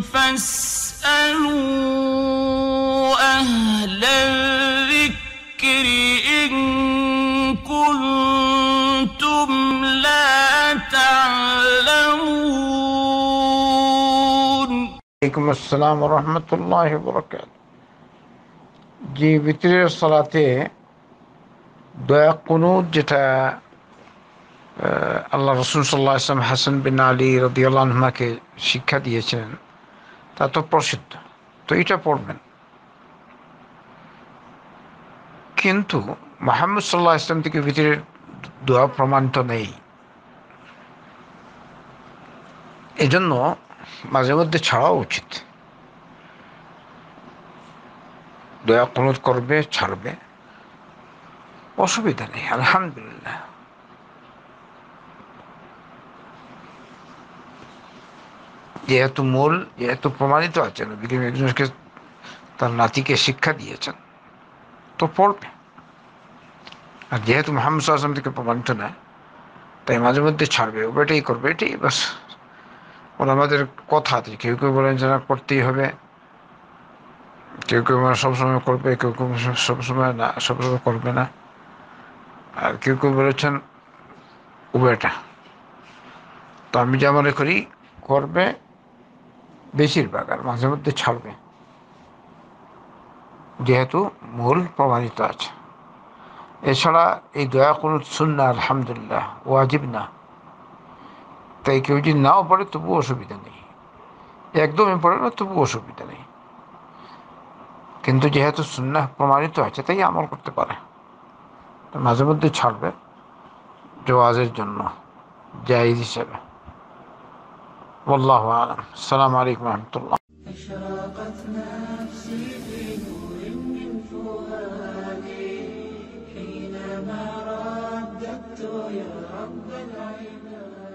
فاسألوا أهل الذكر إن كنتم لا تعلمون عليكم السلام ورحمة الله وبركاته জি ভিতরের آه، الله দয়া কুনুদ যেটা আল্লাহ রসুল সাল্লাহ ইসলাম হাসান বিন আলী রদিয়াল্লাহমাকে শিক্ষা দিয়েছেন তা তো প্রসিদ্ধ তো এটা পড়বেন কিন্তু মোহাম্মদ সাল্লাহ ইসলাম থেকে ভিতরে দোয়া প্রমাণিত নেই এজন্য মাঝে মধ্যে ছাড়া উচিত দয়া কোন করবে ছাড়বে অসুবিধা নেই আলহামদুলিল্লাহ যেহেতু মূল যেহেতু প্রমাণিত আছে নবীকে একজনকে তার নাতিকে শিক্ষা দিয়েছেন তো পড়বে আর যেহেতু মোহাম্মদ আসলাম থেকে প্রমাণিত না তাই মাঝে মধ্যে ছাড়বে ও এটাই করবে এটাই বাস ওরা আমাদের কথা কেউ কেউ বলেন যে না করতেই হবে কেউ কেউ সবসময় করবে কেউ কেউ সবসময় না সবসময় করবে না আর কেউ কেউ বলেছেন উবেটা তো আমি যা মনে করি করবে বেশিরভাগ আর মাঝে মধ্যে ছাড়বে যেহেতু মূল প্রমাণিত আছে এছাড়া এই দয়া কোনো সুন্না আলহামদুলিল্লাহ ওয়াজিব না তাই কেউ যদি নাও পড়ে তবু অসুবিধা নেই একদমই পড়ে না তবু অসুবিধা নেই কিন্তু যেহেতু সুন্না প্রমাণিত আছে তাই আমল করতে পারে মাঝে মধ্যে ছাড়বে জোয়াজের জন্য জায়জ হিসেবে والله أعلم السلام عليكم ورحمة الله أشرقت نفسي في نور من فؤادي حينما رددت يا رب العباد